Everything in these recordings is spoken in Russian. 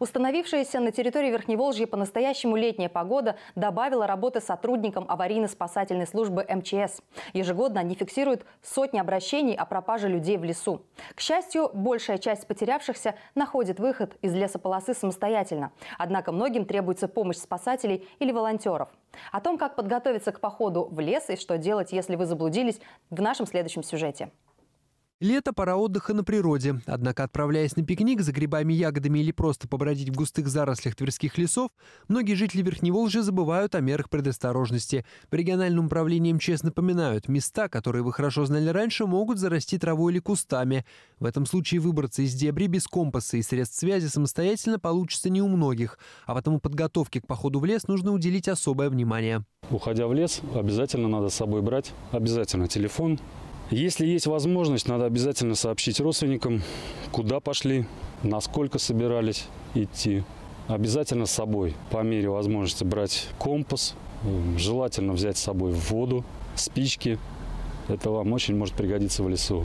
Установившаяся на территории Верхневолжья по-настоящему летняя погода добавила работы сотрудникам аварийно-спасательной службы МЧС. Ежегодно они фиксируют сотни обращений о пропаже людей в лесу. К счастью, большая часть потерявшихся находит выход из лесополосы самостоятельно. Однако многим требуется помощь спасателей или волонтеров. О том, как подготовиться к походу в лес и что делать, если вы заблудились, в нашем следующем сюжете. Лето – пора отдыха на природе. Однако, отправляясь на пикник за грибами, ягодами или просто побродить в густых зарослях тверских лесов, многие жители Верхней Волжи забывают о мерах предосторожности. В региональном управлении МЧС напоминают, места, которые вы хорошо знали раньше, могут зарасти травой или кустами. В этом случае выбраться из дебри без компаса и средств связи самостоятельно получится не у многих. А потому подготовке к походу в лес нужно уделить особое внимание. Уходя в лес, обязательно надо с собой брать, обязательно телефон, если есть возможность, надо обязательно сообщить родственникам, куда пошли, насколько собирались идти. Обязательно с собой, по мере возможности, брать компас. Желательно взять с собой воду, спички. Это вам очень может пригодиться в лесу.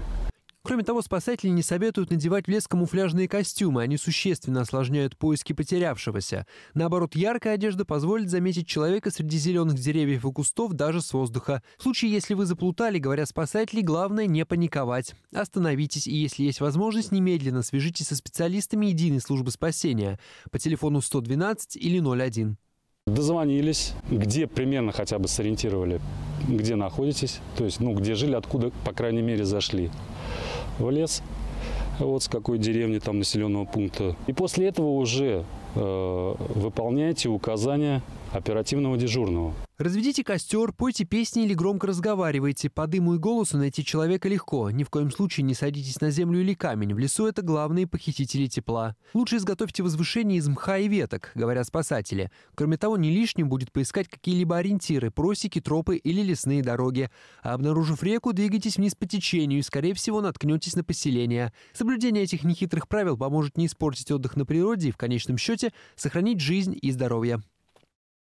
Кроме того, спасатели не советуют надевать в лес камуфляжные костюмы, они существенно осложняют поиски потерявшегося. Наоборот, яркая одежда позволит заметить человека среди зеленых деревьев и кустов даже с воздуха. В случае, если вы заплутали, говорят спасатели, главное не паниковать. Остановитесь и, если есть возможность, немедленно свяжитесь со специалистами единой службы спасения по телефону 112 или 01. Дозвонились, где примерно хотя бы сориентировали, где находитесь, то есть, ну, где жили, откуда, по крайней мере, зашли в лес, вот с какой деревни, там населенного пункта. И после этого уже э, выполняйте указания оперативного дежурного. Разведите костер, пойте песни или громко разговаривайте. По дыму и голосу найти человека легко. Ни в коем случае не садитесь на землю или камень. В лесу это главные похитители тепла. Лучше изготовьте возвышение из мха и веток, говорят спасатели. Кроме того, не лишним будет поискать какие-либо ориентиры, просеки, тропы или лесные дороги. А обнаружив реку, двигайтесь вниз по течению и, скорее всего, наткнетесь на поселение. Соблюдение этих нехитрых правил поможет не испортить отдых на природе и, в конечном счете, сохранить жизнь и здоровье.